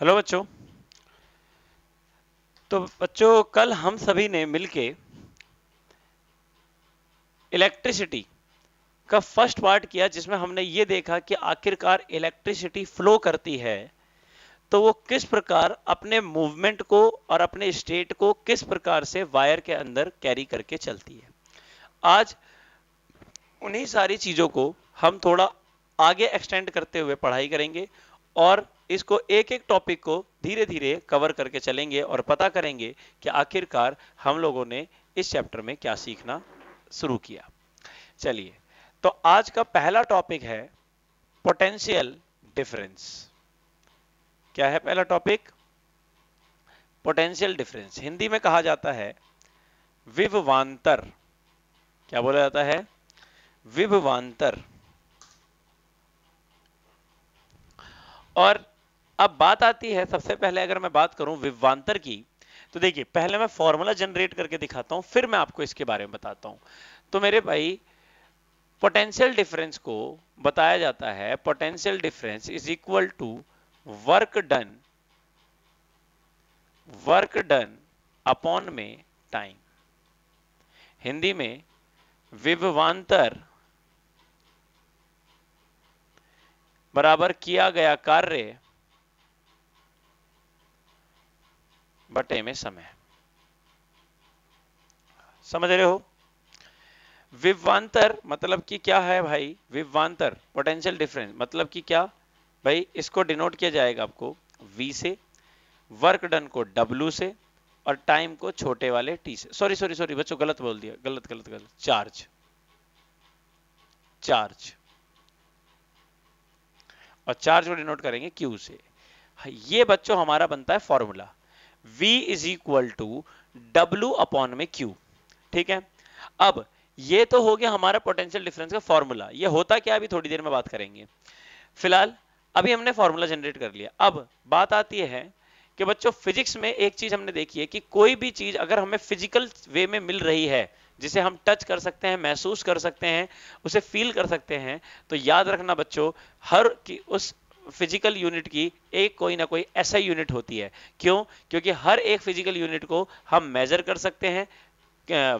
hello बच्चों तो बच्चों कल हम सभी ने मिलके इलेक्ट्रिसिटी का फर्स्ट पार्ट किया जिसमें हमने ये देखा कि आखिरकार इलेक्ट्रिसिटी फ्लो करती है तो वो किस प्रकार अपने मूवमेंट को और अपने स्टेट को किस प्रकार से वायर के अंदर कैरी करके चलती है आज उन्हीं सारी चीज़ों को हम थोड़ा आगे एक्सटेंड करते हुए पढ़ाई करेंगे और इसको एक एक टॉपिक को धीरे धीरे कवर करके चलेंगे और पता करेंगे कि आखिरकार हम लोगों ने इस चैप्टर में क्या सीखना शुरू किया चलिए तो आज का पहला टॉपिक है पोटेंशियल डिफरेंस क्या है पहला टॉपिक पोटेंशियल डिफरेंस हिंदी में कहा जाता है विववांतर क्या बोला जाता है विभवांतर और अब बात आती है सबसे पहले अगर मैं बात करूं विवांतर की तो देखिए पहले मैं फॉर्मूला जनरेट करके दिखाता हूं फिर मैं आपको इसके बारे में बताता हूं तो मेरे भाई पोटेंशियल डिफरेंस को बताया जाता है potential difference is equal to work done work done upon में टाइम हिंदी में विभवांतर बराबर किया गया कार्य बटे में समय समझ रहे हो विवांतर मतलब कि क्या है भाई विवांतर पोटेंशियल डिफरेंस मतलब कि क्या भाई इसको डिनोट किया जाएगा आपको V से वर्क डन को W से और टाइम को छोटे वाले T से सॉरी सॉरी सॉरी बच्चों गलत बोल दिया गलत गलत गलत चार्ज चार्ज और चार्ज को डिनोट करेंगे Q से ये बच्चों हमारा बनता है formula V is equal to W upon में Q ठीक है अब ये तो हो गया हमारा पोटेंशियल डिफरेंस का फॉर्मूला ये होता क्या अभी थोड़ी देर में बात करेंगे फिलहाल अभी हमने फॉर्मूला जनरेट कर लिया अब बात आती है कि बच्चों फिजिक्स में एक चीज हमने देखी है कि कोई भी चीज अगर हमें फिजिकल वे में मिल रही है जिसे हम टच कर सकते हैं महसूस कर सकते हैं उसे फील कर सकते हैं तो याद रखना बच्चों हर की उस फिजिकल यूनिट की एक कोई ना कोई ऐसा यूनिट होती है क्यों क्योंकि हर एक फिजिकल यूनिट को हम मेजर कर सकते हैं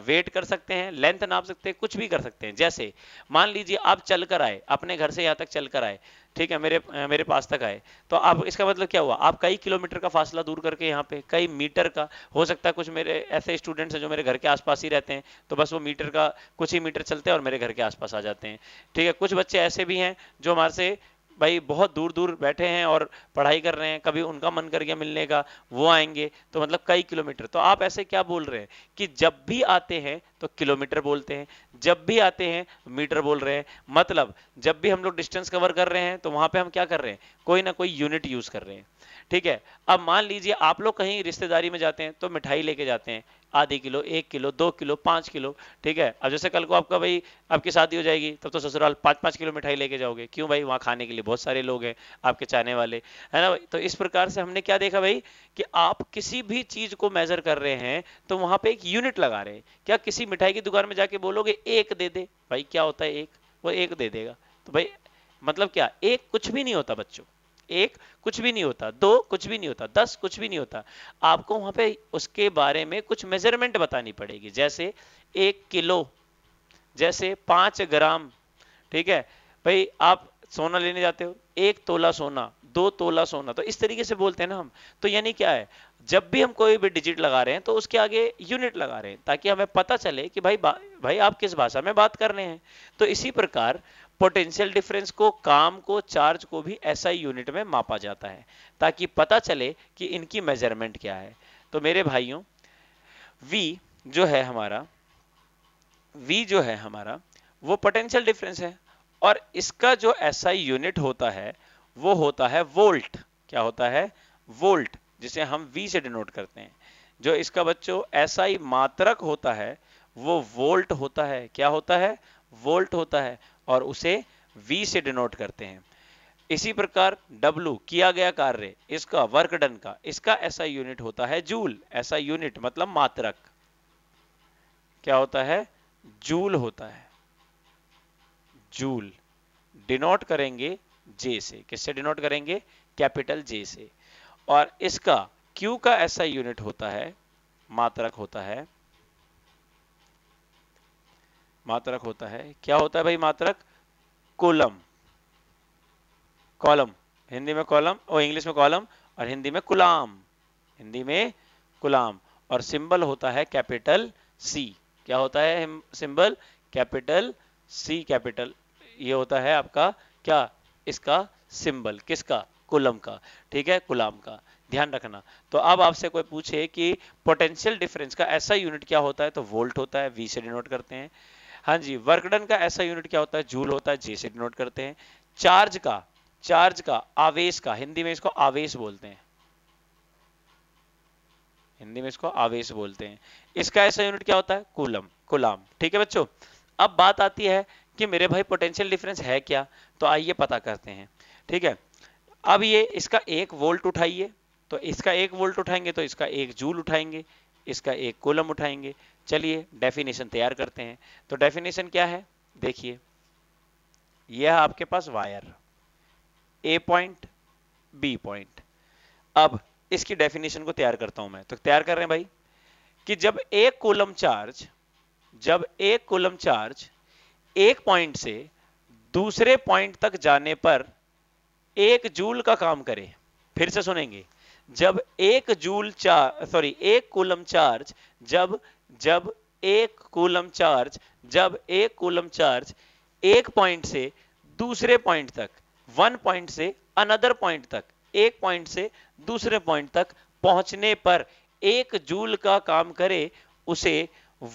वेट कर सकते हैं लेंथ नाप सकते हैं कुछ भी कर सकते हैं जैसे मान लीजिए आप चल कर आए अपने घर से यहाँ तक चल कर आए ठीक है मेरे मेरे पास तक आए तो आप इसका मतलब क्या हुआ आप कई किलोमीटर का फासला दूर करके यहाँ पे कई मीटर का हो सकता है कुछ मेरे ऐसे स्टूडेंट्स हैं जो मेरे घर के आसपास ही रहते हैं तो बस वो मीटर का कुछ ही मीटर चलते हैं और मेरे घर के आसपास आ जाते हैं ठीक है कुछ बच्चे ऐसे भी हैं जो हमारे से भाई बहुत दूर दूर बैठे हैं और पढ़ाई कर रहे हैं कभी उनका मन कर गया मिलने का वो आएंगे तो मतलब कई किलोमीटर तो आप ऐसे क्या बोल रहे हैं कि जब भी आते हैं तो किलोमीटर बोलते हैं जब भी आते हैं मीटर बोल रहे हैं मतलब जब भी हम लोग डिस्टेंस कवर कर रहे हैं तो वहां पे हम क्या कर रहे हैं कोई ना कोई यूनिट यूज कर रहे हैं ठीक है अब मान लीजिए आप लोग कहीं रिश्तेदारी में जाते हैं तो मिठाई लेके जाते हैं आधी किलो एक किलो दो किलो पांच किलो ठीक है अब जैसे कल को आपका भाई आपकी शादी हो जाएगी तब तो ससुराल पांच पांच किलो मिठाई लेके जाओगे क्यों भाई वहाँ खाने के लिए बहुत सारे लोग हैं आपके चाहने वाले है ना तो इस प्रकार से हमने क्या देखा भाई कि आप किसी भी चीज़ को मेज़र कर रहे हैं तो वहां पे एक यूनिट लगा रहे हैं क्या किसी मिठाई की दुकान में जाके बोलोगे एक दे दे भाई क्या होता है एक वो एक दे देगा तो भाई मतलब क्या एक कुछ भी नहीं होता बच्चों एक कुछ भी नहीं होता दो कुछ भी नहीं होता दस कुछ भी नहीं होता आपको वहां पे उसके बारे में कुछ मेजरमेंट बतानी पड़ेगी जैसे एक किलो जैसे पांच ग्राम ठीक है भाई आप सोना लेने जाते हो एक तोला सोना दो तोला सोना तो इस तरीके से बोलते हैं ना हम तो यानी क्या है जब भी हम कोई भी डिजिट लगा रहे हैं तो उसके आगे यूनिट लगा रहे हैं ताकि हमें पता चले कि भाई भाई आप किस भाषा में बात कर रहे हैं तो इसी प्रकार पोटेंशियल डिफरेंस को काम को चार्ज को भी ऐसा यूनिट में मापा जाता है ताकि पता चले कि इनकी मेजरमेंट क्या है तो मेरे भाइयों V जो है हमारा V जो है हमारा वो पोटेंशियल डिफरेंस है और इसका जो ऐसा यूनिट होता है वो होता है वोल्ट क्या होता है वोल्ट जिसे हम V से डिनोट करते हैं जो इसका बच्चों ऐसा ही मात्रक होता है वो वोल्ट होता है क्या होता है वोल्ट होता है और उसे V से डिनोट करते हैं इसी प्रकार W किया गया कार्य इसका वर्क डन का इसका ऐसा यूनिट होता है जूल ऐसा यूनिट मतलब मात्रक क्या होता है जूल होता है जूल डिनोट करेंगे जे से किससे डिनोट करेंगे कैपिटल जे से और इसका Q का ऐसा यूनिट होता है मात्रक होता है मात्रक होता है क्या होता है भाई मात्रक कोलम कॉलम हिंदी में कॉलम और इंग्लिश में कॉलम और हिंदी में कुलाम हिंदी में कुलाम और सिंबल होता है कैपिटल सी क्या होता है सिंबल कैपिटल सी कैपिटल ये होता है आपका क्या इसका सिंबल किसका कुलम का ठीक है कुलाम का ध्यान रखना तो अब आपसे कोई पूछे कि पोटेंशियल डिफरेंस का ऐसा यूनिट क्या होता है तो वोल्ट होता है वी से डिनोट करते हैं हाँ जी वर्कडन का ऐसा यूनिट क्या होता है जूल होता है जे से डिनोट करते हैं चार्ज का चार्ज का आवेश का हिंदी में इसको आवेश बोलते हैं हिंदी में इसको आवेश बोलते हैं इसका ऐसा यूनिट क्या होता है कुलम कुलाम ठीक है बच्चों अब बात आती है कि मेरे भाई पोटेंशियल डिफरेंस है क्या तो आइए पता करते हैं ठीक है अब ये इसका एक वोल्ट उठाइए तो इसका एक वोल्ट उठाएंगे तो इसका एक जूल उठाएंगे इसका एक कोलम उठाएंगे चलिए डेफिनेशन तैयार करते हैं तो डेफिनेशन क्या है देखिए यह आपके पास wire A point B point अब इसकी डेफिनेशन को तैयार करता हूं मैं तो तैयार कर रहे हैं भाई कि जब एक कोलम चार्ज जब एक कोलम चार्ज एक पॉइंट से दूसरे पॉइंट तक जाने पर एक जूल का काम करे फिर से सुनेंगे जब एक जूल चार्ज सॉरी एक कोलम चार्ज जब जब एक कूलम चार्ज जब एक कूलम चार्ज एक पॉइंट से दूसरे पॉइंट तक वन पॉइंट से अनदर पॉइंट तक एक पॉइंट से दूसरे पॉइंट तक पहुंचने पर एक जूल का काम करे उसे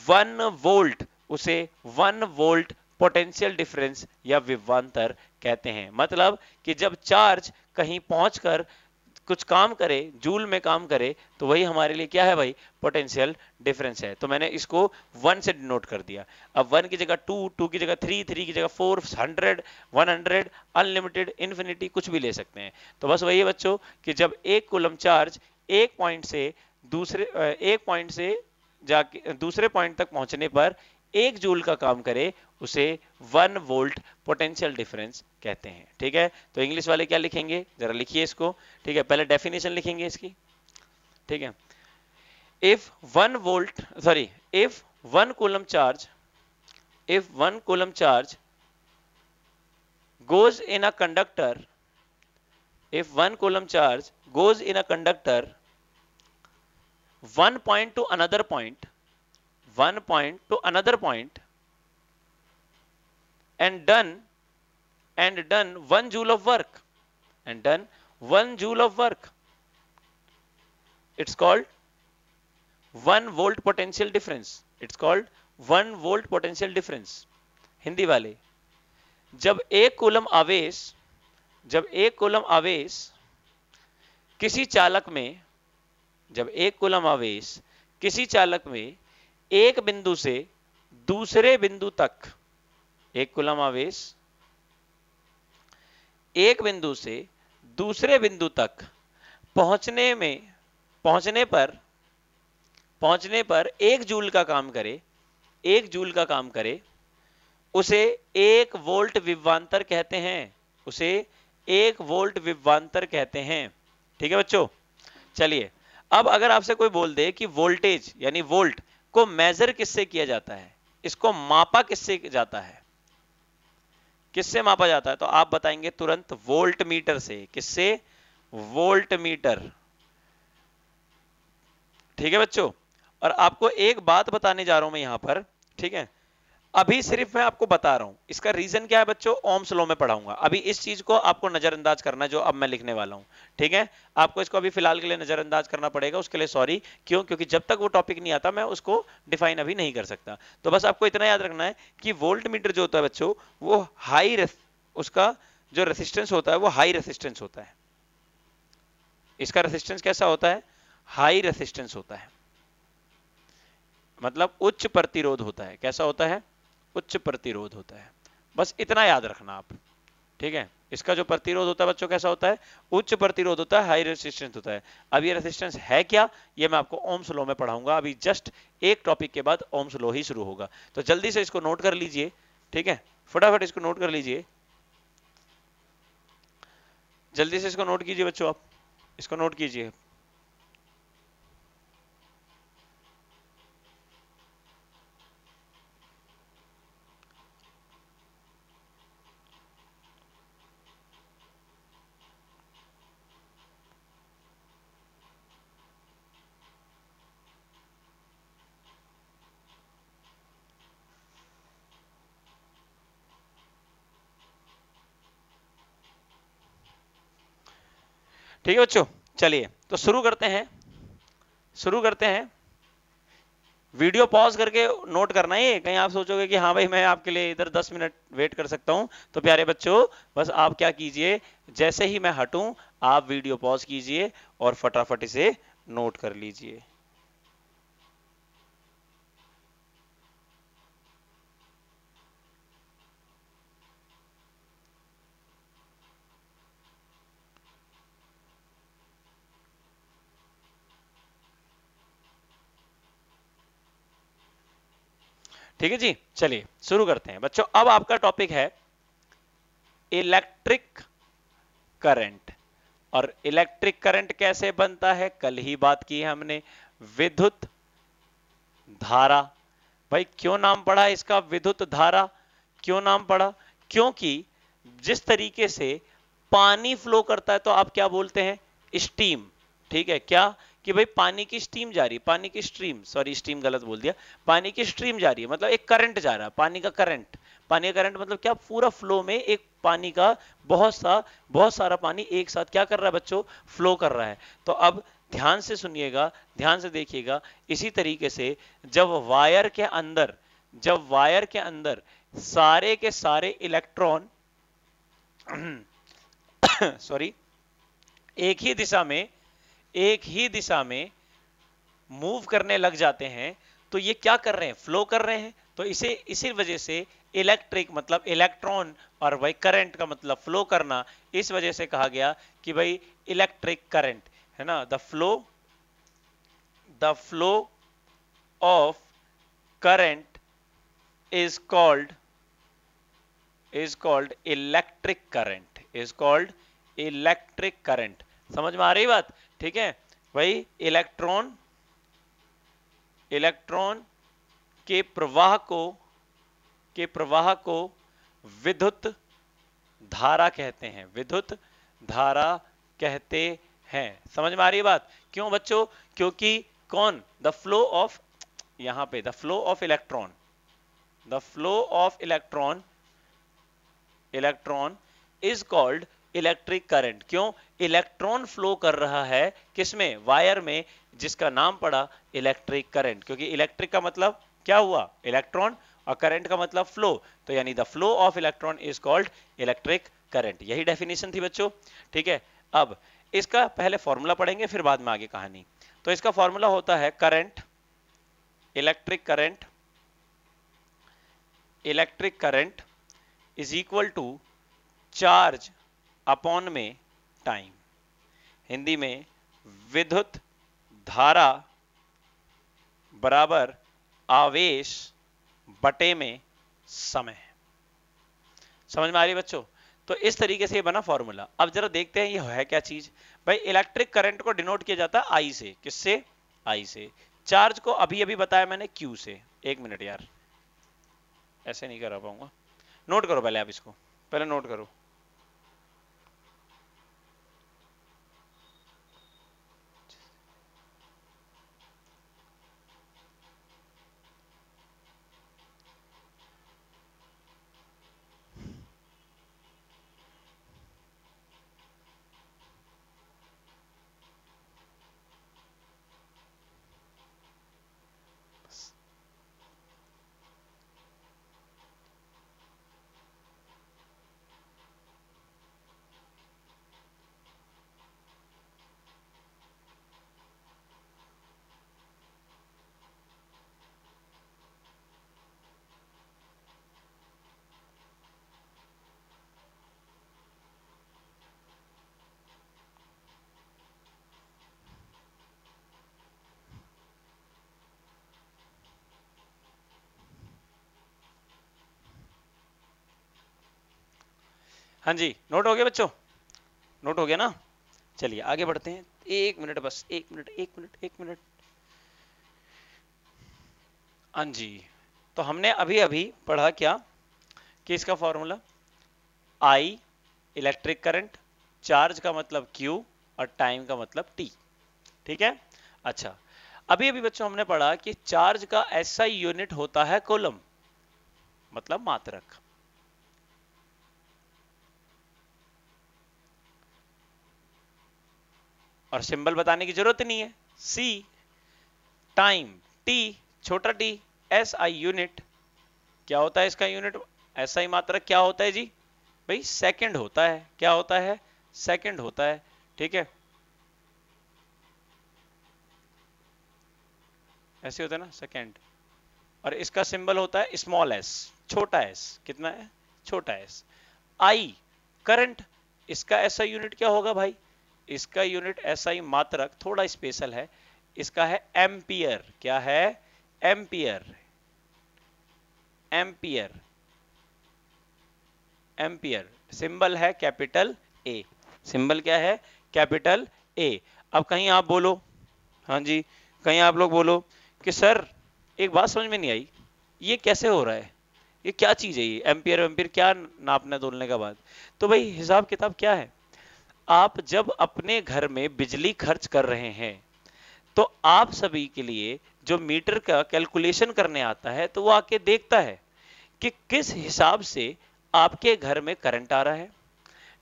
वन वोल्ट उसे वन वोल्ट पोटेंशियल डिफरेंस या विवांतर कहते हैं मतलब कि जब चार्ज कहीं पहुंचकर कुछ काम करे जूल में काम करे तो वही हमारे लिए क्या है भाई पोटेंशियल डिफरेंस है तो मैंने इसको वन से डिनोट कर दिया अब वन की जगह टू टू की जगह थ्री थ्री की जगह four hundred one hundred unlimited infinity कुछ भी ले सकते हैं तो बस वही है बच्चों कि जब एक कोलम चार्ज एक पॉइंट से दूसरे एक पॉइंट से जाके दूसरे पॉइंट तक पहुंचने पर एक जूल का काम करे उसे वन वोल्ट पोटेंशियल डिफरेंस कहते हैं ठीक है तो इंग्लिश वाले क्या लिखेंगे जरा लिखिए इसको ठीक है पहले डेफिनेशन लिखेंगे इसकी ठीक है if one volt sorry if one coulomb charge if one coulomb charge goes in a conductor if one coulomb charge goes in a conductor one point to another point one point to another point and done and done one joule of work and done one joule of work it's called one volt potential difference it's called one volt potential difference Hindi वाले जब एक कोलम आवेश जब एक कोलम आवेश किसी चालक में जब एक कोलम आवेश किसी चालक में एक बिंदु से दूसरे बिंदु तक एक कुलम आवेश एक बिंदु से दूसरे बिंदु तक पहुंचने में पहुंचने पर पहुंचने पर एक जूल का काम करे एक जूल का काम करे उसे एक वोल्ट विवांतर कहते हैं उसे एक वोल्ट विवांतर कहते हैं ठीक है बच्चों चलिए अब अगर आपसे कोई बोल दे कि वोल्टेज यानी वोल्ट इसको मेजर किससे किया जाता है इसको मापा किससे जाता है किससे मापा जाता है तो आप बताएंगे तुरंत वोल्ट मीटर से किससे वोल्ट मीटर ठीक है बच्चों और आपको एक बात बताने जा रहा हूं मैं यहां पर ठीक है अभी सिर्फ मैं आपको बता रहा हूं इसका रीजन क्या है बच्चों ओम स्लो में पढ़ाऊंगा अभी इस चीज को आपको नजरअंदाज करना जो अब मैं लिखने वाला हूं ठीक है आपको इसको अभी फिलहाल के लिए नजरअंदाज करना पड़ेगा उसके लिए सॉरी क्यों क्योंकि जब तक वो टॉपिक नहीं आता मैं उसको डिफाइन अभी नहीं कर सकता तो बस आपको इतना याद रखना है कि वोल्ट मीटर जो होता है बच्चों वो हाई उसका जो रेसिस्टेंस होता है वो हाई रेसिस्टेंस होता है इसका रेसिस्टेंस कैसा होता है हाई रेसिस्टेंस होता है मतलब उच्च प्रतिरोध होता है कैसा होता है उच्च प्रतिरोध होता है बस इतना याद रखना आप ठीक है इसका जो प्रतिरोध होता है बच्चों कैसा होता है उच्च प्रतिरोध होता है हाई रेसिस्टेंस होता है अब ये रेसिस्टेंस है क्या ये मैं आपको ओम स्लो में पढ़ाऊंगा अभी जस्ट एक टॉपिक के बाद ओम स्लो ही शुरू होगा तो जल्दी से इसको नोट कर लीजिए ठीक है फटाफट इसको नोट कर लीजिए जल्दी से इसको नोट कीजिए बच्चों आप इसको नोट कीजिए ठीक है बच्चों चलिए तो शुरू करते हैं शुरू करते हैं वीडियो पॉज करके नोट करना ही कहीं आप सोचोगे कि हाँ भाई मैं आपके लिए इधर 10 मिनट वेट कर सकता हूं तो प्यारे बच्चों बस आप क्या कीजिए जैसे ही मैं हटूं आप वीडियो पॉज कीजिए और फटाफट इसे नोट कर लीजिए ठीक है जी चलिए शुरू करते हैं बच्चों अब आपका टॉपिक है इलेक्ट्रिक करंट और इलेक्ट्रिक करंट कैसे बनता है कल ही बात की है हमने विद्युत धारा भाई क्यों नाम पड़ा इसका विद्युत धारा क्यों नाम पड़ा क्योंकि जिस तरीके से पानी फ्लो करता है तो आप क्या बोलते हैं स्टीम ठीक है क्या कि भाई पानी की स्टीम जा रही है पानी की स्ट्रीम सॉरी स्टीम गलत बोल दिया पानी की स्ट्रीम जा रही है मतलब एक करंट जा रहा है पानी का करंट पानी का करंट मतलब क्या पूरा फ्लो में एक पानी का बहुत सा बहुत सारा पानी एक साथ क्या कर रहा है बच्चों फ्लो कर रहा है तो अब ध्यान से सुनिएगा ध्यान से देखिएगा इसी तरीके से जब वायर के अंदर जब वायर के अंदर सारे के सारे इलेक्ट्रॉन सॉरी एक ही दिशा में एक ही दिशा में मूव करने लग जाते हैं तो ये क्या कर रहे हैं फ्लो कर रहे हैं तो इसे इसी वजह से इलेक्ट्रिक मतलब इलेक्ट्रॉन और भाई करंट का मतलब फ्लो करना इस वजह से कहा गया कि भाई इलेक्ट्रिक करंट है ना the flow the flow of current is called is called electric current is called electric current समझ में आ रही बात ठीक है वही इलेक्ट्रॉन इलेक्ट्रॉन के प्रवाह को के प्रवाह को विद्युत धारा कहते हैं विद्युत धारा कहते हैं समझ में आ रही बात क्यों बच्चों क्योंकि कौन द फ्लो ऑफ यहां पे the flow of electron the flow of electron electron is called electric current क्यों इलेक्ट्रॉन फ्लो कर रहा है किसमें वायर में जिसका नाम पड़ा इलेक्ट्रिक करंट क्योंकि इलेक्ट्रिक का मतलब क्या हुआ इलेक्ट्रॉन और करंट का मतलब फ्लो तो यानी the flow of electron is called electric current यही डेफिनेशन थी बच्चों ठीक है अब इसका पहले फॉर्मूला पढ़ेंगे फिर बाद में आगे कहानी तो इसका फॉर्मूला होता है current electric current electric current is equal to charge upon में टाइम हिंदी में विद्युत धारा बराबर आवेश बटे में समय समझ में आ रही बच्चों तो इस तरीके से ये बना फॉर्मूला अब जरा देखते हैं ये है क्या चीज भाई इलेक्ट्रिक करंट को डिनोट किया जाता है आई से किससे आई से चार्ज को अभी अभी बताया मैंने क्यू से एक मिनट यार ऐसे नहीं करा पाऊंगा नोट करो पहले आप इसको पहले नोट करो हाँ जी नोट हो गया बच्चों नोट हो गया ना चलिए आगे बढ़ते हैं एक मिनट बस एक मिनट एक मिनट एक मिनट हाँ जी तो हमने अभी अभी पढ़ा क्या कि इसका formula I electric current charge का मतलब क्यू और टाइम का मतलब टी ठीक है अच्छा अभी अभी बच्चों हमने पढ़ा कि चार्ज का ऐसा यूनिट होता है कोलम मतलब मात्रक और सिंबल बताने की जरूरत नहीं है सी टाइम टी छोटा टी एस आई यूनिट क्या होता है इसका यूनिट एस आई मात्र क्या होता है जी भाई सेकंड होता है क्या होता है सेकंड होता है ठीक है ऐसे होता है ना सेकंड और इसका सिंबल होता है स्मॉल एस छोटा एस कितना है छोटा एस आई करंट इसका ऐसा यूनिट क्या होगा भाई इसका यूनिट एसआई मात्रक थोड़ा स्पेशल है इसका है एम्पियर क्या है एम्पियर एम्पियर एम्पियर सिंबल है कैपिटल ए सिंबल क्या है कैपिटल ए अब कहीं आप बोलो हाँ जी कहीं आप लोग बोलो कि सर एक बात समझ में नहीं आई ये कैसे हो रहा है ये क्या चीज़ है ये एम्पियर एम्पियर क्या नापने दोलने का बाद तो भाई हिसाब किताब क्या है आप जब अपने घर में बिजली खर्च कर रहे हैं तो आप सभी के लिए जो मीटर का कैलकुलेशन करने आता है तो वो आके देखता है कि किस हिसाब से आपके घर में करंट आ रहा है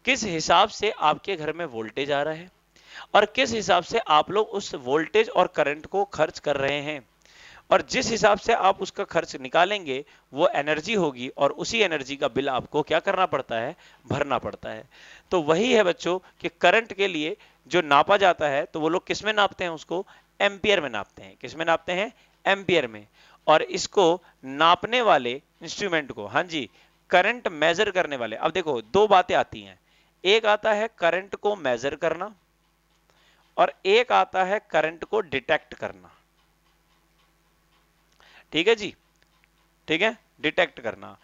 किस हिसाब से आपके घर में वोल्टेज आ रहा है और किस हिसाब से आप लोग उस वोल्टेज और करंट को खर्च कर रहे हैं और जिस हिसाब से आप उसका खर्च निकालेंगे वो एनर्जी होगी और उसी एनर्जी का बिल आपको क्या करना पड़ता है भरना पड़ता है तो वही है बच्चों कि करंट के लिए जो नापा जाता है तो वो लोग किस में नापते हैं उसको एम्पियर में नापते हैं किस में नापते हैं एम्पियर में और इसको नापने वाले इंस्ट्रूमेंट को हाँ जी करंट मेजर करने वाले अब देखो दो बातें आती हैं एक आता है करंट को मेजर करना और एक आता है करंट को डिटेक्ट करना ठीक है जी ठीक है डिटेक्ट करना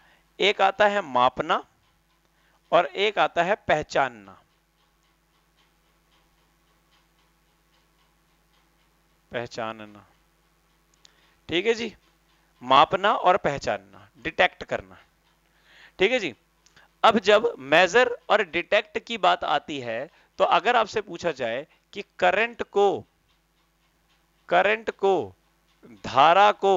एक आता है मापना और एक आता है पहचानना पहचानना ठीक है जी मापना और पहचानना डिटेक्ट करना ठीक है जी अब जब मेजर और डिटेक्ट की बात आती है तो अगर आपसे पूछा जाए कि करंट को करंट को धारा को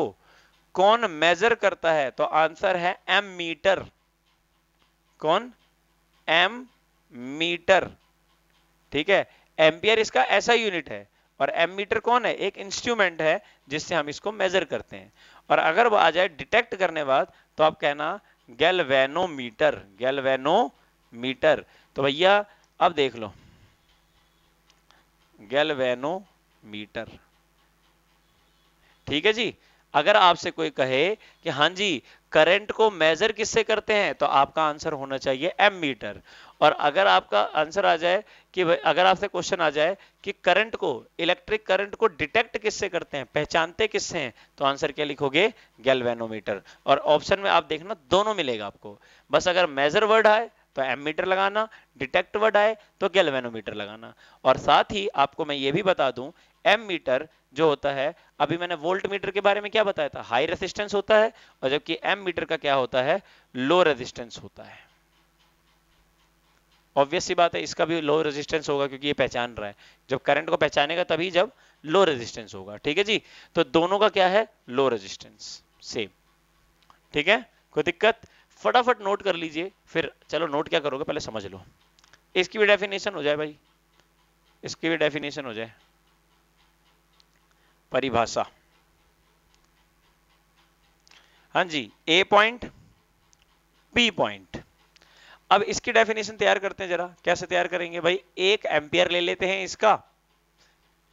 कौन मेजर करता है तो आंसर है एम मीटर कौन एम मीटर ठीक है एम्पियर इसका ऐसा यूनिट है और एम मीटर कौन है एक इंस्ट्रूमेंट है जिससे हम इसको मेजर करते हैं और अगर वो आ जाए डिटेक्ट करने बाद तो आप कहना गैलवेनोमीटर गैलवेनोमीटर तो भैया अब देख लो गैलवेनोमीटर ठीक है जी अगर आपसे कोई कहे कि हाँ जी करंट को मेजर किससे करते हैं तो आपका आंसर होना चाहिए एम मीटर और अगर आपका आंसर आ जाए कि अगर आपसे क्वेश्चन आ जाए कि करंट को इलेक्ट्रिक करंट को डिटेक्ट किससे करते हैं पहचानते किससे हैं तो आंसर क्या लिखोगे गैल्वेनोमीटर और ऑप्शन में आप देखना दोनों मिलेगा आपको बस अगर मेजर वर्ड आए तो एम मीटर लगाना डिटेक्ट वर्ड आए तो गैल्वेनोमीटर लगाना और साथ ही आपको मैं ये भी बता दूं एम मीटर जो होता है अभी मैंने वोल्ट मीटर के बारे में क्या बताया था हाई रेजिस्टेंस होता है और जबकि एम मीटर का क्या होता है लो रेजिस्टेंस होता है ऑब्वियस सी बात है इसका भी लो रेजिस्टेंस होगा क्योंकि ये पहचान रहा है जब करंट को पहचानेगा तभी जब लो रेजिस्टेंस होगा ठीक है जी तो दोनों का क्या है लो रेजिस्टेंस सेम ठीक है कोई दिक्कत फटाफट नोट कर लीजिए फिर चलो नोट क्या करोगे पहले समझ लो इसकी भी डेफिनेशन हो जाए भाई इसकी भी डेफिनेशन हो जाए परिभाषा हाँ जी ए पॉइंट बी पॉइंट अब इसकी डेफिनेशन तैयार करते हैं जरा कैसे तैयार करेंगे भाई एक एम्पियर ले लेते हैं इसका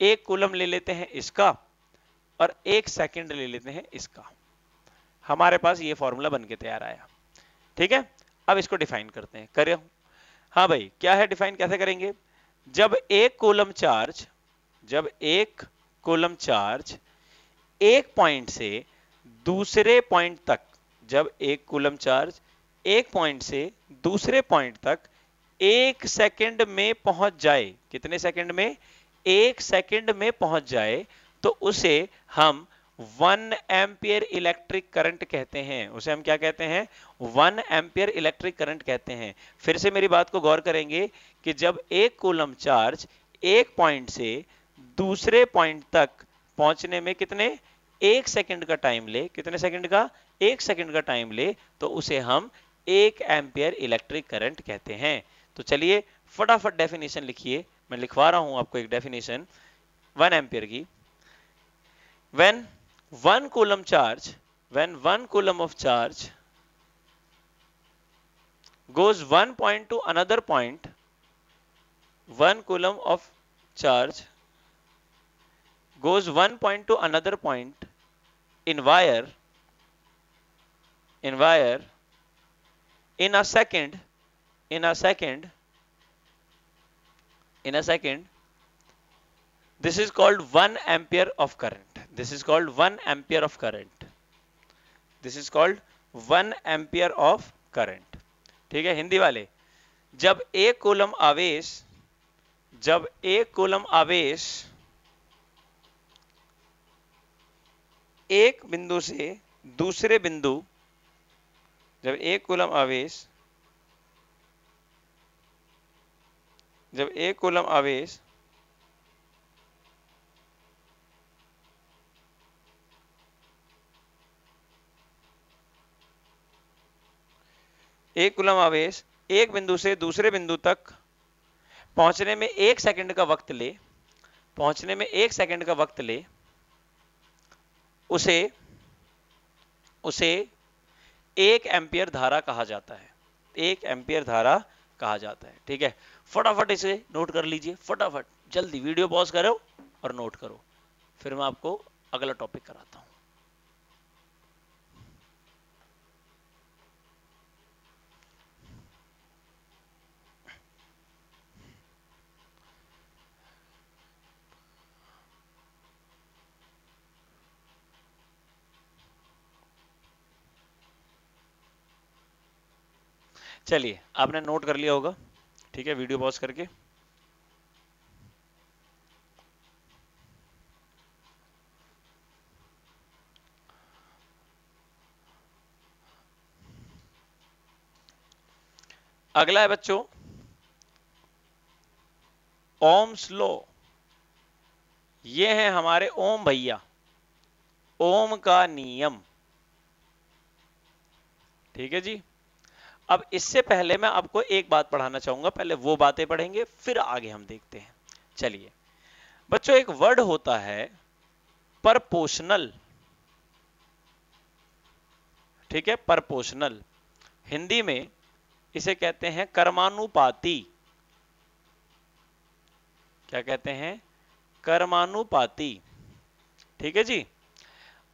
एक कूलम ले लेते हैं इसका और एक सेकंड ले लेते हैं इसका हमारे पास ये फॉर्मूला बन के तैयार आया ठीक है अब इसको डिफाइन करते हैं करे हाँ भाई क्या है डिफाइन कैसे करेंगे जब एक कोलम चार्ज जब एक कोलम चार्ज एक पॉइंट से दूसरे पॉइंट तक जब एक कोलम चार्ज एक पॉइंट से दूसरे पॉइंट तक एक सेकंड में पहुंच जाए कितने सेकंड में एक सेकंड में पहुंच जाए तो उसे हम वन एम्पियर इलेक्ट्रिक करंट कहते हैं उसे हम क्या कहते हैं वन एम्पियर इलेक्ट्रिक करंट कहते हैं फिर से मेरी बात को गौर करेंगे कि जब एक कोलम चार्ज एक पॉइंट से दूसरे पॉइंट तक पहुंचने में कितने एक सेकंड का टाइम ले कितने सेकंड का एक सेकंड का टाइम ले तो उसे हम एक एम्पियर इलेक्ट्रिक करंट कहते हैं तो चलिए फटाफट डेफिनेशन लिखिए मैं लिखवा रहा हूं आपको एक डेफिनेशन वन एम्पियर की when one coulomb charge when one coulomb of charge goes one point to another point one coulomb of charge goes one point to another point in wire in wire in a second in a second in a second this is called 1 ampere of current this is called 1 ampere of current this is called 1 ampere of current ठीक है हिंदी वाले जब एक coulomb आवेश जब एक coulomb आवेश एक बिंदु से दूसरे बिंदु जब एक कुलम आवेश जब एक कुलम आवेश एक कुलम आवेश एक बिंदु से दूसरे बिंदु तक पहुंचने में एक सेकंड का वक्त ले पहुंचने में एक सेकंड का वक्त ले उसे उसे एक एम्पियर धारा कहा जाता है एक एम्पियर धारा कहा जाता है ठीक है फटाफट इसे नोट कर लीजिए फटाफट जल्दी वीडियो पॉज करो और नोट करो फिर मैं आपको अगला टॉपिक कराता हूं चलिए आपने नोट कर लिया होगा ठीक है वीडियो पॉज करके अगला है बच्चों ओम स्लो ये है हमारे ओम भैया ओम का नियम ठीक है जी अब इससे पहले मैं आपको एक बात पढ़ाना चाहूंगा पहले वो बातें पढ़ेंगे फिर आगे हम देखते हैं चलिए बच्चों एक वर्ड होता है परपोशनल ठीक है परपोशनल हिंदी में इसे कहते हैं कर्मानुपाती क्या कहते हैं कर्मानुपाती ठीक है जी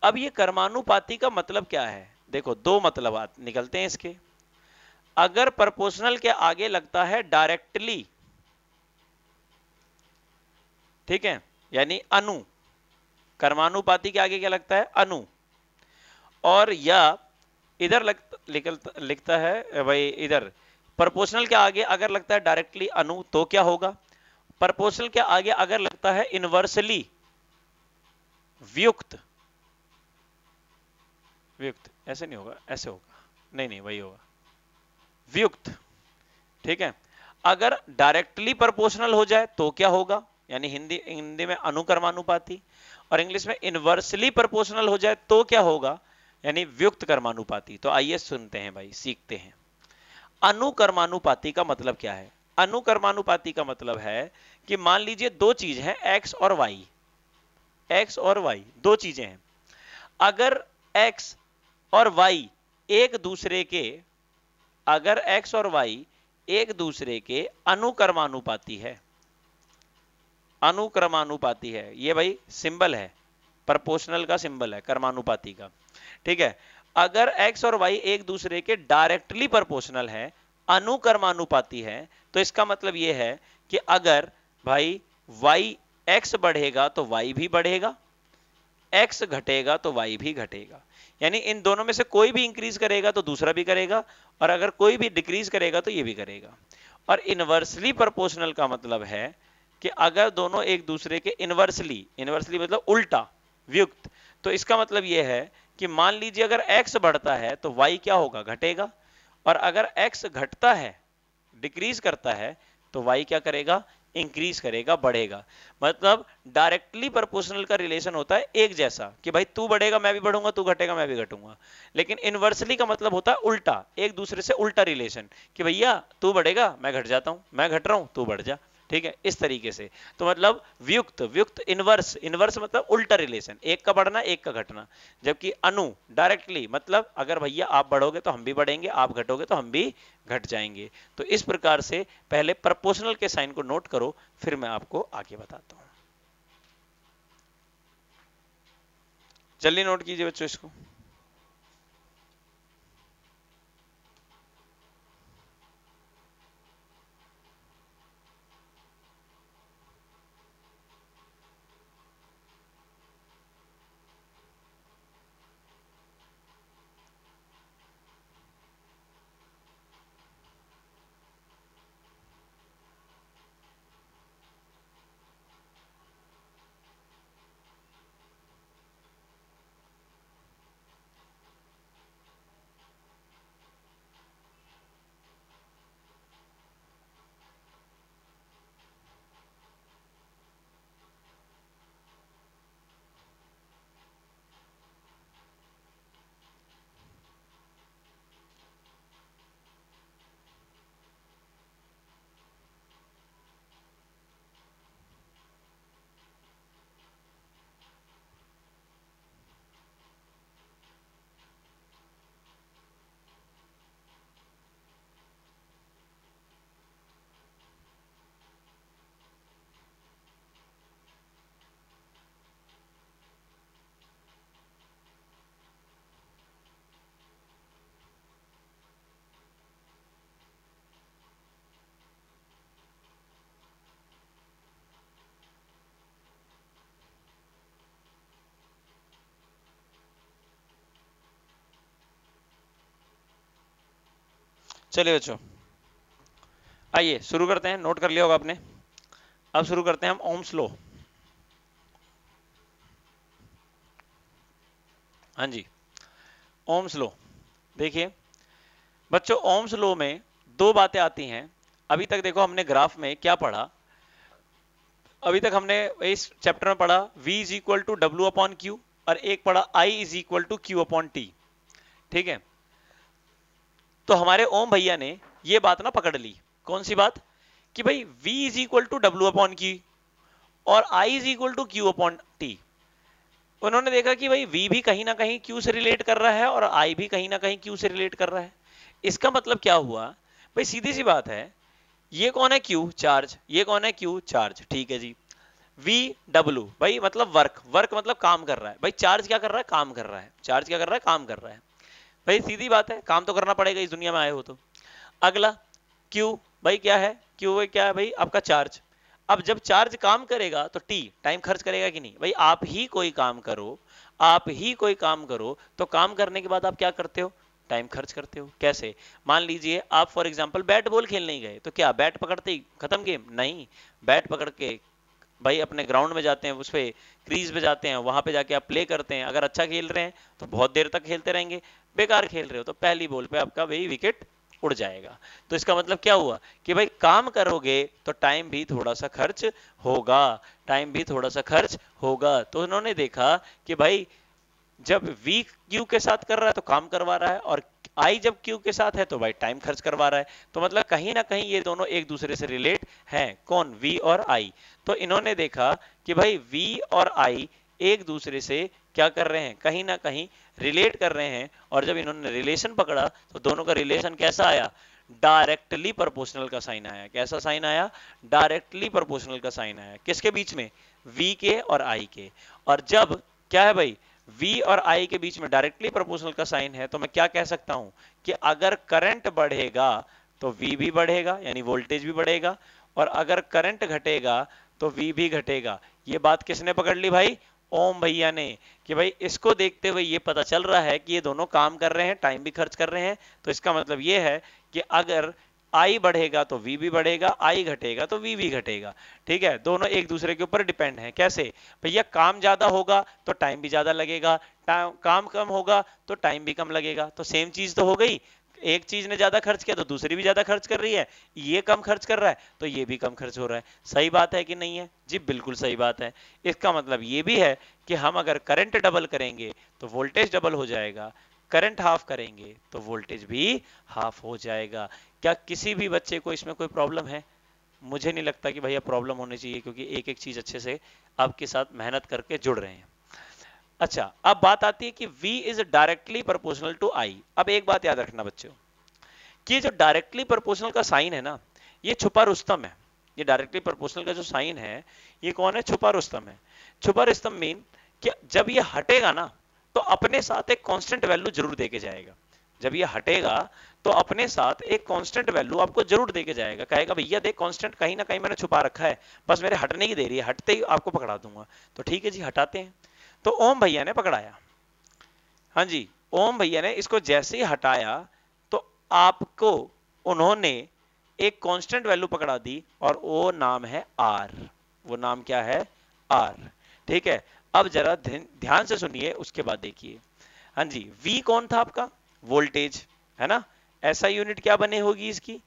अब ये कर्मानुपाती का मतलब क्या है देखो दो मतलब निकलते हैं इसके अगर प्रपोशनल के आगे लगता है डायरेक्टली ठीक है यानी अनु कर्मानुपाति के आगे क्या लगता है अनु और या इधर लग, लिखता है भाई इधर प्रपोशनल के आगे अगर लगता है डायरेक्टली अनु तो क्या होगा प्रपोशनल के आगे अगर लगता है इनवर्सली व्युक्त व्युक्त ऐसे नहीं होगा ऐसे होगा नहीं नहीं वही होगा वियुक्त ठीक है अगर डायरेक्टली प्रपोर्शनल हो जाए तो क्या होगा यानी हिंदी हिंदी में अनुकर्मानुपाती और इंग्लिश में इनवर्सली प्रपोर्शनल हो जाए तो क्या होगा यानी व्युक्त कर्मानुपाति तो आइए सुनते हैं भाई सीखते हैं अनुकर्मानुपाती का मतलब क्या है अनुकर्मानुपाती का मतलब है कि मान लीजिए दो चीज है एक्स और वाई एक्स और वाई दो चीजें हैं अगर एक्स और वाई एक दूसरे के अगर x और y एक दूसरे के अनुक्रमानुपाती है अनुक्रमानुपाती है ये भाई सिंबल है प्रपोर्शनल का सिंबल है कर्मानुपाती का ठीक है अगर x और y एक दूसरे के डायरेक्टली प्रपोर्शनल है अनुक्रमानुपाती है तो इसका मतलब यह है कि अगर भाई y x बढ़ेगा तो y भी बढ़ेगा x घटेगा तो y भी घटेगा यानी इन दोनों में से कोई भी इंक्रीज करेगा तो दूसरा भी करेगा और अगर कोई भी डिक्रीज करेगा तो ये भी करेगा और इनवर्सली प्रोपोर्शनल का मतलब है कि अगर दोनों एक दूसरे के इनवर्सली इनवर्सली मतलब उल्टा व्युक्त तो इसका मतलब यह है कि मान लीजिए अगर एक्स बढ़ता है तो वाई क्या होगा घटेगा और अगर एक्स घटता है डिक्रीज करता है तो वाई क्या करेगा इंक्रीज करेगा बढ़ेगा मतलब डायरेक्टली प्रोपोर्शनल का रिलेशन होता है एक जैसा कि भाई तू बढ़ेगा मैं भी बढ़ूंगा तू घटेगा मैं भी घटूंगा लेकिन इनवर्सली का मतलब होता है उल्टा एक दूसरे से उल्टा रिलेशन कि भैया तू बढ़ेगा मैं घट जाता हूं मैं घट रहा हूँ तू बढ़ जा ठीक है इस तरीके से तो मतलब व्युक्त व्युक्त इनवर्स इनवर्स मतलब उल्टा रिलेशन एक का बढ़ना एक का घटना जबकि अनु डायरेक्टली मतलब अगर भैया आप बढ़ोगे तो हम भी बढ़ेंगे आप घटोगे तो हम भी घट जाएंगे तो इस प्रकार से पहले प्रपोशनल के साइन को नोट करो फिर मैं आपको आगे बताता हूं जल्दी नोट कीजिए बच्चों इसको चलिए बच्चों आइए शुरू करते हैं नोट कर लिया होगा आपने अब शुरू करते हैं हम ओम स्लो हाँ जी ओम स्लो देखिए बच्चों ओम स्लो में दो बातें आती हैं अभी तक देखो हमने ग्राफ में क्या पढ़ा अभी तक हमने इस चैप्टर में पढ़ा V is equal to W upon Q और एक पढ़ा I is equal to Q upon T ठीक है तो हमारे ओम भैया ने ये बात ना पकड़ ली कौन सी बात कि भाई v is equal to W upon Q और i is equal to Q upon T उन्होंने देखा कि भाई v भी कहीं ना कहीं q से रिलेट कर रहा है और i भी कहीं ना कहीं q से रिलेट कर रहा है इसका मतलब क्या हुआ भाई सीधी सी बात है ये कौन है q चार्ज ये कौन है q चार्ज ठीक है जी वी डब्ल्यू भाई मतलब वर्क वर्क मतलब काम कर रहा है भाई चार्ज क्या कर रहा है काम कर रहा है चार्ज क्या कर रहा है काम कर रहा है भाई सीधी बात है काम तो करना पड़ेगा इस दुनिया में आए हो तो अगला क्यू भाई क्या है क्यू क्या है भाई आपका चार्ज अब जब चार्ज काम करेगा तो टी टाइम खर्च करेगा कि नहीं भाई आप ही कोई काम करो आप ही कोई काम करो तो काम करने के बाद आप क्या करते हो टाइम खर्च करते हो कैसे मान लीजिए आप फॉर एग्जांपल बैट बॉल खेलने गए तो क्या बैट पकड़ते ही खत्म गेम नहीं बैट पकड़ के भाई अपने ग्राउंड में जाते हैं उस पर क्रीज पे जाते हैं वहां पे जाके आप प्ले करते हैं अगर अच्छा खेल रहे हैं तो बहुत देर तक खेलते रहेंगे बेकार खेल रहे हो तो पहली बॉल पे आपका वही विकेट उड़ जाएगा तो इसका मतलब क्या हुआ कि भाई काम करोगे तो टाइम भी थोड़ा सा खर्च होगा टाइम भी थोड़ा सा खर्च होगा तो उन्होंने देखा कि भाई जब वी क्यू के साथ कर रहा है तो काम करवा रहा है और आई जब क्यू के साथ है तो भाई टाइम खर्च करवा रहा है तो मतलब कहीं ना कहीं ये दोनों एक दूसरे से रिलेट हैं कौन वी और आई तो इन्होंने देखा कि भाई वी और आई एक दूसरे से क्या कर रहे हैं कहीं ना कहीं रिलेट कर रहे हैं और जब इन्होंने रिलेशन पकड़ा तो दोनों का रिलेशन कैसा आया डायरेक्टली प्रोपोर्शनल का साइन आया कैसा साइन आया डायरेक्टली प्रपोर्शनल का साइन आया किसके बीच में वी के और आई के और जब क्या है भाई V और I के बीच में डायरेक्टली प्रोपोर्शनल का साइन है तो मैं क्या कह सकता हूं कि अगर करंट बढ़ेगा तो V भी बढ़ेगा यानी वोल्टेज भी बढ़ेगा और अगर करंट घटेगा तो V भी घटेगा ये बात किसने पकड़ ली भाई ओम भैया ने कि भाई इसको देखते हुए ये पता चल रहा है कि ये दोनों काम कर रहे हैं टाइम भी खर्च कर रहे हैं तो इसका मतलब ये है कि अगर आई बढ़ेगा तो वी भी बढ़ेगा आई घटेगा तो वी भी घटेगा ठीक है दोनों एक दूसरे के ऊपर डिपेंड है कैसे भैया काम ज्यादा होगा तो टाइम भी ज्यादा लगेगा काम कम होगा तो टाइम भी कम लगेगा तो सेम चीज तो हो गई एक चीज ने ज्यादा खर्च किया तो दूसरी भी ज्यादा खर्च कर रही है ये कम खर्च कर रहा है तो ये भी कम खर्च हो रहा है सही बात है कि नहीं है जी बिल्कुल सही बात है इसका मतलब ये भी है कि हम अगर करंट डबल करेंगे तो वोल्टेज डबल हो जाएगा करंट हाफ करेंगे तो वोल्टेज भी हाफ हो जाएगा क्या किसी भी बच्चे को इसमें कोई प्रॉब्लम है मुझे नहीं लगता कि भैया प्रॉब्लम होनी चाहिए क्योंकि एक एक चीज अच्छे से आपके साथ मेहनत करके जुड़ रहे हैं अच्छा अब बात आती है कि V is directly proportional to I अब एक बात याद रखना बच्चों कि जो डायरेक्टली प्रोपोर्शनल का साइन है ना ये छुपा रुस्तम है ये डायरेक्टली प्रोपोर्शनल का जो साइन है ये कौन है छुपा रुस्तम है छुपा रुस्तम मीन कि जब ये हटेगा ना तो अपने साथ एक कांस्टेंट वैल्यू जरूर देके जाएगा जब ये हटेगा तो अपने साथ एक कांस्टेंट वैल्यू आपको जरूर देके जाएगा कहेगा भैया देख कांस्टेंट कहीं ना कहीं मैंने छुपा रखा है बस मेरे हटने की देरी है हटते ही आपको पकड़ा दूंगा तो ठीक है जी हटाते हैं तो ओम भैया ने पकड़ाया हाँ जी ओम भैया ने इसको जैसे ही हटाया तो आपको उन्होंने एक कॉन्स्टेंट वैल्यू पकड़ा दी और वो नाम है आर वो नाम क्या है आर ठीक है अब जरा ध्यान से सुनिए उसके बाद देखिए हाँ जी वी कौन था आपका वोल्टेज है ना ऐसा यूनिट क्या बने होगी इसकी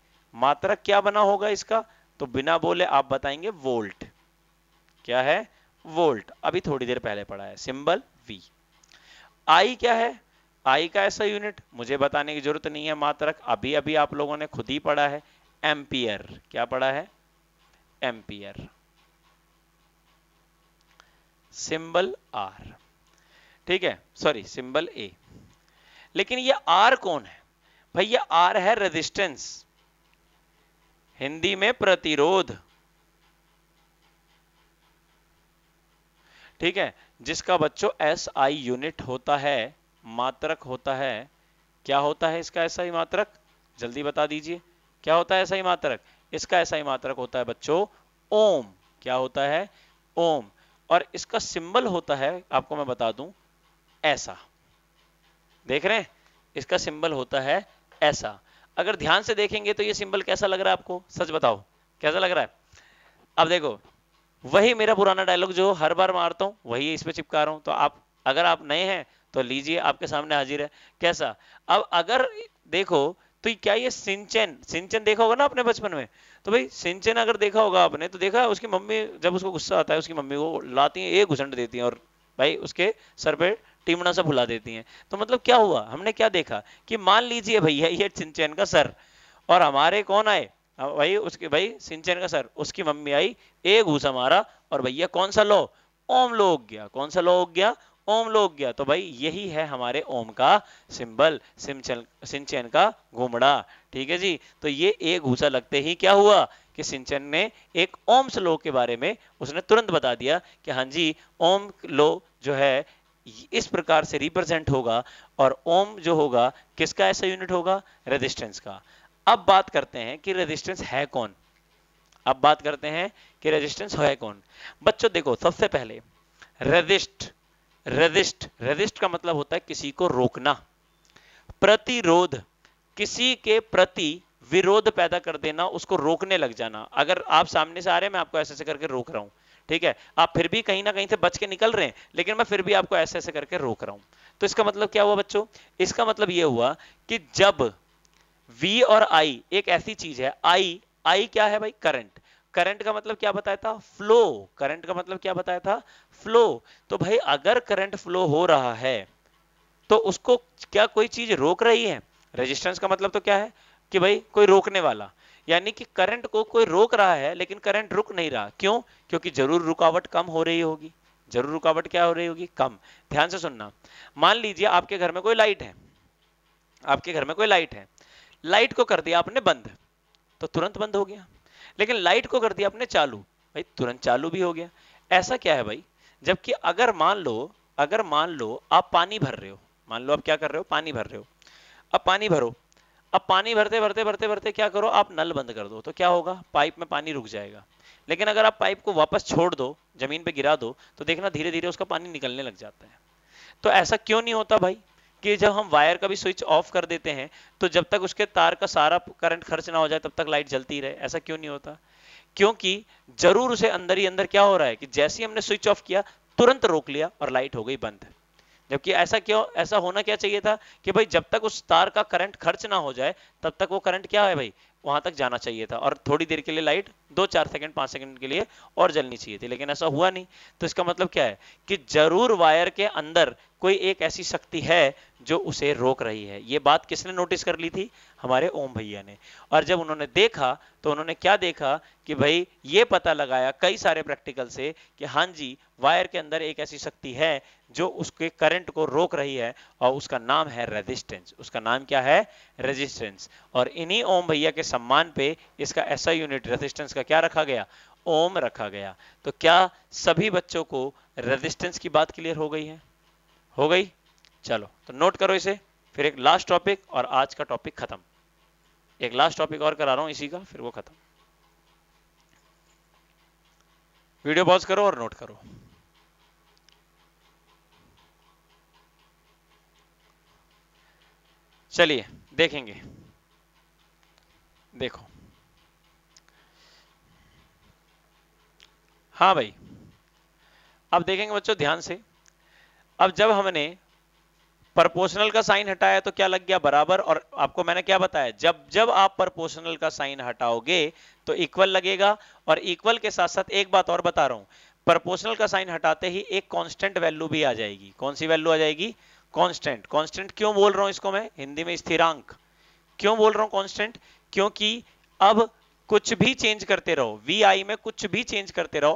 मात्रक क्या बना होगा इसका तो बिना बोले आप बताएंगे वोल्ट क्या है वोल्ट अभी थोड़ी देर पहले पढ़ा है सिंबल वी आई क्या है आई का ऐसा यूनिट मुझे बताने की जरूरत नहीं है मात्रक अभी अभी आप लोगों ने खुद ही पढ़ा है एम्पियर क्या पढ़ा है एम्पियर सिंबल आर ठीक है सॉरी सिंबल ए लेकिन ये आर कौन है भाई ये आर है रेजिस्टेंस हिंदी में प्रतिरोध ठीक है जिसका बच्चों एस आई यूनिट होता है मात्रक होता है क्या होता है इसका ऐसा ही मात्रक जल्दी बता दीजिए क्या होता है ऐसा ही मात्रक इसका ऐसा ही मात्रक होता है बच्चों ओम क्या होता है ओम और इसका सिंबल होता है आपको मैं बता दूं ऐसा देख रहे हैं इसका सिंबल होता है ऐसा अगर ध्यान से देखेंगे तो ये सिंबल कैसा लग रहा है आपको सच बताओ कैसा लग रहा है अब देखो वही मेरा पुराना डायलॉग जो हर बार मारता हूं वही इस पर चिपका रहा हूं तो आप अगर आप नए हैं तो लीजिए आपके सामने हाजिर है कैसा अब अगर देखो तो क्या ये सिंचन सिंचन देखा होगा ना अपने बचपन में तो भाई सिंचन अगर देखा होगा आपने तो देखा उसकी मम्मी जब उसको गुस्सा आता है उसकी मम्मी को लाती है एक घुसंड देती है और भाई उसके सर पे टीमड़ा सा भुला देती है तो मतलब क्या हुआ हमने क्या देखा कि मान लीजिए भैया ये सिंचन का सर और हमारे कौन आए भाई उसके भाई सिंचन का सर उसकी मम्मी आई एक घूसा मारा और भैया कौन सा लो ओम लो उग गया कौन सा लो उग गया ओम लोग गया तो भाई यही है हमारे ओम का सिंबल सिंचन का घूमड़ा ठीक है जी तो ये एक घूसा लगते ही क्या हुआ कि सिंचन ने एक ओम श्लोक के बारे में उसने तुरंत बता दिया कि हाँ जी ओम लो जो है इस प्रकार से रिप्रेजेंट होगा और ओम जो होगा किसका ऐसा यूनिट होगा रेजिस्टेंस का अब बात करते हैं कि रेजिस्टेंस है कौन अब बात करते हैं कि रेजिस्टेंस है कौन बच्चों देखो सबसे पहले रेजिस्ट रेजिस्ट रेजिस्ट का मतलब होता है किसी को रोकना प्रतिरोध किसी के प्रति विरोध पैदा कर देना उसको रोकने लग जाना अगर आप सामने से आ रहे हैं मैं आपको ऐसे ऐसे करके रोक रहा हूं ठीक है आप फिर भी कहीं ना कहीं से बच के निकल रहे हैं लेकिन मैं फिर भी आपको ऐसे ऐसे करके रोक रहा हूं तो इसका मतलब क्या हुआ बच्चों इसका मतलब यह हुआ कि जब वी और आई एक ऐसी चीज है आई आई क्या है भाई करंट करंट का मतलब क्या बताया था फ्लो करंट का मतलब क्या बताया था फ्लो तो भाई अगर करंट फ्लो हो रहा है तो उसको क्या कोई चीज रोक रही है रेजिस्टेंस का मतलब तो क्या है कि भाई कोई रोकने वाला यानी कि करंट को कोई रोक रहा है लेकिन करंट रुक नहीं रहा क्यों क्योंकि जरूर रुकावट कम हो रही होगी जरूर रुकावट क्या हो रही होगी कम ध्यान से सुनना मान लीजिए आपके घर में कोई लाइट है आपके घर में कोई लाइट है लाइट को कर दिया आपने बंद तो तुरंत बंद हो गया लेकिन लाइट को कर दिया आपने चालू भाई तुरंत चालू भी हो गया ऐसा क्या है भाई जबकि अगर मान लो अगर मान लो आप पानी भर रहे हो मान लो आप क्या कर रहे हो पानी भर रहे हो अब पानी भरो अब पानी भरते भरते भरते भरते क्या करो आप नल बंद कर दो तो क्या होगा पाइप में पानी रुक जाएगा लेकिन अगर आप पाइप को वापस छोड़ दो जमीन पे गिरा दो तो देखना धीरे धीरे उसका पानी निकलने लग जाता है तो ऐसा क्यों नहीं होता भाई कि जब हम वायर का भी स्विच ऑफ कर देते हैं तो जब तक उसके तार का सारा करंट खर्च ना हो जाए तब तक लाइट जलती रहे ऐसा क्यों नहीं होता क्योंकि जरूर उसे अंदर ही अंदर क्या हो रहा है कि जैसे ही हमने स्विच ऑफ किया तुरंत रोक लिया और लाइट हो गई बंद जबकि ऐसा क्यों ऐसा होना क्या चाहिए था कि भाई जब तक उस तार का करंट खर्च ना हो जाए तब तक वो करंट क्या है भाई वहां तक जाना चाहिए था और थोड़ी देर के लिए लाइट दो चार सेकंड पांच सेकंड के लिए और जलनी चाहिए थी लेकिन ऐसा हुआ नहीं तो इसका मतलब क्या है कि जरूर वायर के अंदर कोई एक ऐसी शक्ति है जो उसे रोक रही है ये बात किसने नोटिस कर ली थी हमारे ओम भैया ने और जब उन्होंने देखा तो उन्होंने क्या देखा कि भाई ये पता लगाया कई सारे प्रैक्टिकल से कि हाँ जी वायर के अंदर एक ऐसी शक्ति है जो उसके करंट को रोक रही है और उसका नाम है रेजिस्टेंस उसका नाम क्या है रेजिस्टेंस और इन्हीं ओम भैया के सम्मान पे इसका ऐसा यूनिट रेजिस्टेंस का क्या रखा गया ओम रखा गया तो क्या सभी बच्चों को रेजिस्टेंस की बात क्लियर हो गई है हो गई चलो तो नोट करो इसे फिर एक लास्ट टॉपिक और आज का टॉपिक खत्म एक लास्ट टॉपिक और करा रहा हूं इसी का फिर वो खत्म वीडियो पॉज करो और नोट करो चलिए देखेंगे देखो हाँ भाई अब देखेंगे बच्चों ध्यान से अब जब हमने परपोशनल का साइन हटाया तो क्या लग गया बराबर और आपको मैंने क्या बताया जब जब आप परपोशनल का साइन हटाओगे तो इक्वल लगेगा और इक्वल के साथ साथ एक बात और बता रहा हूं परपोशनल का साइन हटाते ही एक कांस्टेंट वैल्यू भी आ जाएगी कौन सी वैल्यू आ जाएगी कांस्टेंट कांस्टेंट क्यों बोल रहा हूं इसको मैं हिंदी में स्थिरांक क्यों बोल रहा हूं कांस्टेंट क्योंकि अब कुछ भी चेंज करते रहो वी आई में कुछ भी चेंज करते रहो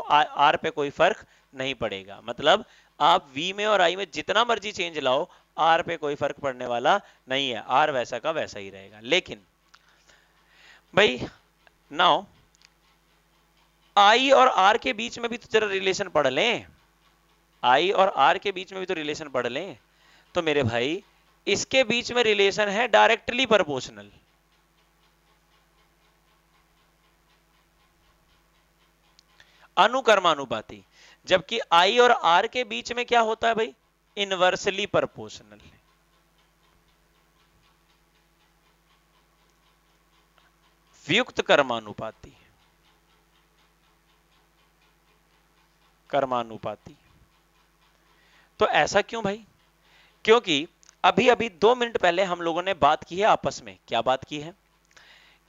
आर पे कोई फर्क नहीं पड़ेगा मतलब आप वी में और आई में जितना मर्जी चेंज लाओ आर पे कोई फर्क पड़ने वाला नहीं है आर वैसा का वैसा ही रहेगा लेकिन भाई नाउ आई और आर के बीच में भी तो जरा रिलेशन पढ़ लें आई और आर के बीच में भी तो रिलेशन पढ़ लें तो मेरे भाई इसके बीच में रिलेशन है डायरेक्टली प्रपोर्शनल अनुकर्मानुपाती जबकि आई और आर के बीच में क्या होता है भाई इनवर्सली प्रपोर्शनल व्युक्त कर्मानुपाति कर्मानुपाति तो ऐसा क्यों भाई क्योंकि अभी अभी दो मिनट पहले हम लोगों ने बात की है आपस में क्या बात की है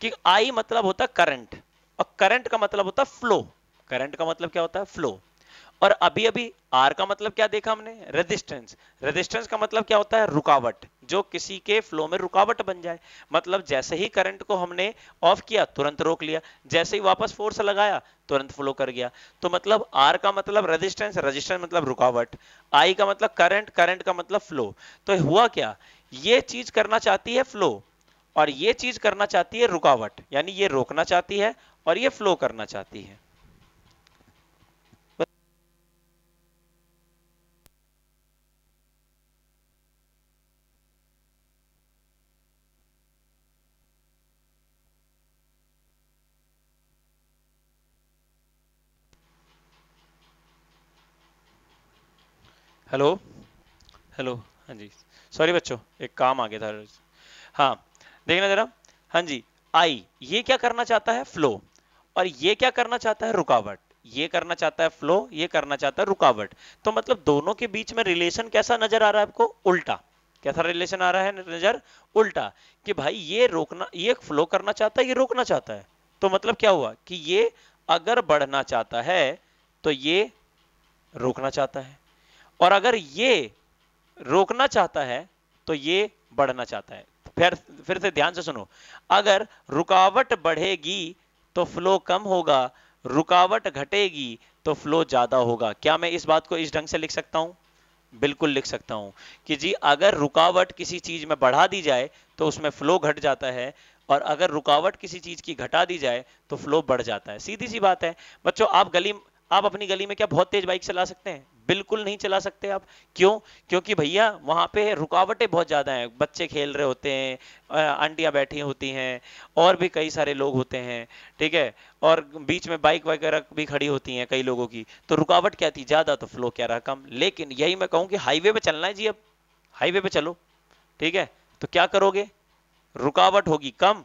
कि आई मतलब होता करंट और करंट का मतलब होता फ्लो करंट का मतलब क्या होता है फ्लो और अभी अभी आर का मतलब क्या देखा हमने रेजिस्टेंस रेजिस्टेंस का मतलब क्या होता है रुकावट जो किसी के फ्लो में रुकावट बन जाए मतलब जैसे ही करंट को हमने ऑफ किया तुरंत रोक लिया जैसे ही वापस फोर्स लगाया तुरंत फ्लो कर गया तो मतलब आर का मतलब रेजिस्टेंस रेजिस्टेंस मतलब रुकावट आई का मतलब करंट करंट का मतलब फ्लो तो हुआ क्या ये चीज करना चाहती है फ्लो और ये चीज करना चाहती है रुकावट यानी ये रोकना चाहती है और ये फ्लो करना चाहती है हेलो हेलो हाँ जी सॉरी बच्चों एक काम आ गया था हाँ देखना जरा हाँ जी आई ये क्या करना चाहता है फ्लो और ये क्या करना चाहता है रुकावट ये करना चाहता है फ्लो ये करना चाहता है रुकावट तो मतलब दोनों के बीच में रिलेशन कैसा नजर आ रहा है आपको उल्टा कैसा रिलेशन आ रहा है नजर उल्टा कि भाई ये रोकना ये फ्लो करना चाहता है ये रोकना चाहता है तो मतलब क्या हुआ कि ये अगर बढ़ना चाहता है तो ये रोकना चाहता है और अगर ये रोकना चाहता है तो ये बढ़ना चाहता है फिर फिर से ध्यान से सुनो अगर रुकावट बढ़ेगी तो फ्लो कम होगा रुकावट घटेगी तो फ्लो ज्यादा होगा क्या मैं इस बात को इस ढंग से लिख सकता हूं बिल्कुल लिख सकता हूं कि जी अगर रुकावट किसी चीज में बढ़ा दी जाए तो उसमें फ्लो घट जाता है और अगर रुकावट किसी चीज की घटा दी जाए तो फ्लो बढ़ जाता है सीधी सी बात है बच्चों आप गली आप अपनी गली में क्या बहुत तेज बाइक चला सकते हैं बिल्कुल नहीं चला सकते आप क्यों क्योंकि भैया वहां पे रुकावटें बहुत ज़्यादा हैं बच्चे खेल रहे होते हैं आंटियां बैठी होती हैं और भी कई सारे लोग होते हैं ठीक है और बीच में बाइक वगैरह भी खड़ी होती हैं कई लोगों की तो रुकावट क्या थी ज़्यादा तो फ्लो क्या रहा कम लेकिन यही मैं कहूँ कि हाईवे पे चलना है जी अब हाईवे पे चलो ठीक है तो क्या करोगे रुकावट होगी कम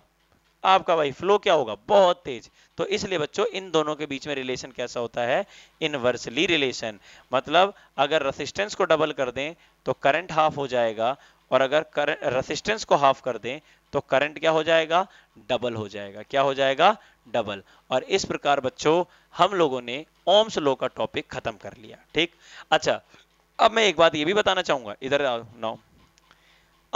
आपका भाई फ्लो क्या होगा बहुत तेज तो इसलिए बच्चों इन दोनों के बीच में रिलेशन कैसा होता है इनवर्सली रिलेशन मतलब अगर रेसिस्टेंस को डबल कर दें तो करंट हाफ हो जाएगा और अगर रेसिस्टेंस को हाफ कर दें तो करंट क्या हो जाएगा डबल हो जाएगा क्या हो जाएगा डबल और इस प्रकार बच्चों हम लोगों ने ओम्स लो का टॉपिक खत्म कर लिया ठीक अच्छा अब मैं एक बात ये भी बताना चाहूंगा इधर now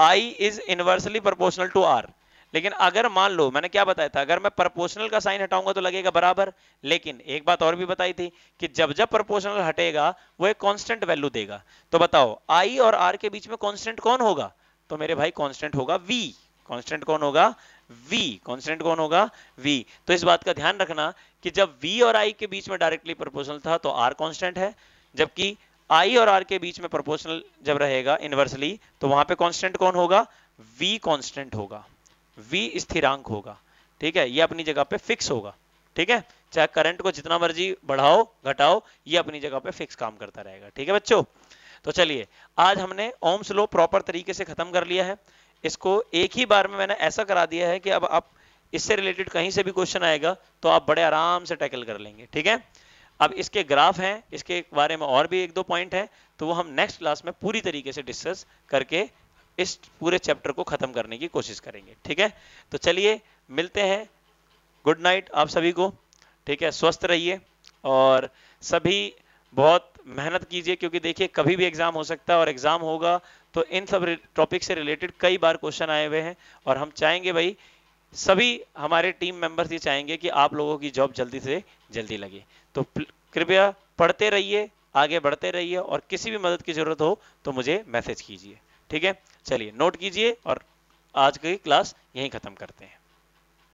I is inversely proportional to R लेकिन अगर मान लो मैंने क्या बताया था अगर मैं प्रपोर्शनल का साइन हटाऊंगा तो लगेगा बराबर लेकिन एक बात और भी बताई थी कि जब जब प्रपोर्शनल हटेगा वो एक कॉन्स्टेंट वैल्यू देगा तो बताओ आई और आर के बीच में कॉन्स्टेंट कौन होगा तो मेरे भाई कॉन्स्टेंट होगा वी कॉन्स्टेंट कौन होगा v कांस्टेंट कौन होगा v तो इस बात का ध्यान रखना कि जब v और i के बीच में डायरेक्टली प्रोपोर्शनल था तो r कांस्टेंट है जबकि i और r के बीच में प्रोपोर्शनल जब रहेगा इनवर्सली तो वहां पे कांस्टेंट कौन होगा v कांस्टेंट होगा v स्थिरांक होगा ठीक है ये अपनी जगह पे फिक्स होगा ठीक है चाहे करंट को जितना मर्जी बढ़ाओ घटाओ ये अपनी जगह पे फिक्स काम करता रहेगा ठीक है बच्चों तो चलिए आज हमने ओम्स लो प्रॉपर तरीके से खत्म कर लिया है इसको एक ही बार में मैंने ऐसा करा दिया है कि अब आप इससे रिलेटेड कहीं से भी क्वेश्चन आएगा तो आप बड़े आराम से टैकल कर लेंगे ठीक है अब इसके ग्राफ हैं इसके बारे में और भी एक दो पॉइंट हैं तो वो हम नेक्स्ट क्लास में पूरी तरीके से डिस्कस करके इस पूरे चैप्टर को खत्म करने की कोशिश करेंगे ठीक है तो चलिए मिलते हैं गुड नाइट आप सभी को ठीक है स्वस्थ रहिए और सभी बहुत मेहनत कीजिए क्योंकि देखिए कभी भी एग्जाम हो सकता है और एग्जाम होगा तो इन सब टॉपिक से रिलेटेड कई बार क्वेश्चन आए हुए हैं और हम चाहेंगे भाई सभी हमारे टीम मेंबर्स ये चाहेंगे कि आप लोगों की जॉब जल्दी से जल्दी लगे तो कृपया पढ़ते रहिए आगे बढ़ते रहिए और किसी भी मदद की ज़रूरत हो तो मुझे मैसेज कीजिए ठीक है चलिए नोट कीजिए और आज की क्लास यहीं खत्म करते हैं